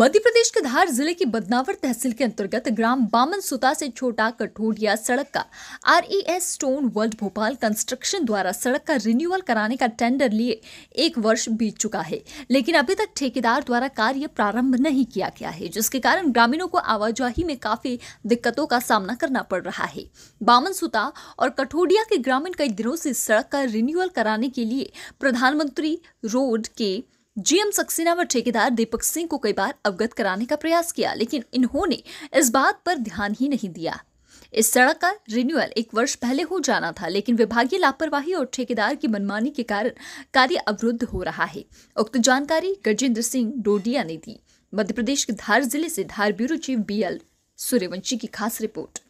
मध्य प्रदेश के धार जिले की बदनावर तहसील के अंतर्गत ग्राम बामन सुता से छोटा कठोरिया सड़क का RES stone world Bhopal construction द्वारा सड़क का रिन्यूअल कराने का टेंडर लिए एक वर्ष बीत चुका है लेकिन अभी तक ठेकेदार द्वारा कार्य प्रारंभ नहीं किया गया है जिसके कारण ग्रामीणों को आवाजाही में काफी दिक्कतों का सामना करना पड़ रहा है बामन सुता और कठोरिया के ग्रामीण कई दिनों से सड़क का रिन्यूअल कराने के लिए प्रधानमंत्री रोड के जीएम सक्सेना व ठेकेदार दीपक सिंह को कई बार अवगत कराने का प्रयास किया लेकिन इन्होंने इस बात पर ध्यान ही नहीं दिया इस सड़क का रिन्यूअल एक वर्ष पहले हो जाना था लेकिन विभागीय लापरवाही और ठेकेदार की मनमानी के कारण कार्य अवरुद्ध हो रहा है उक्त जानकारी गजेंद्र सिंह डोडिया ने दी मध्य प्रदेश के धार जिले से Dhar bureau chief B L Suryavanshi की खास रिपोर्ट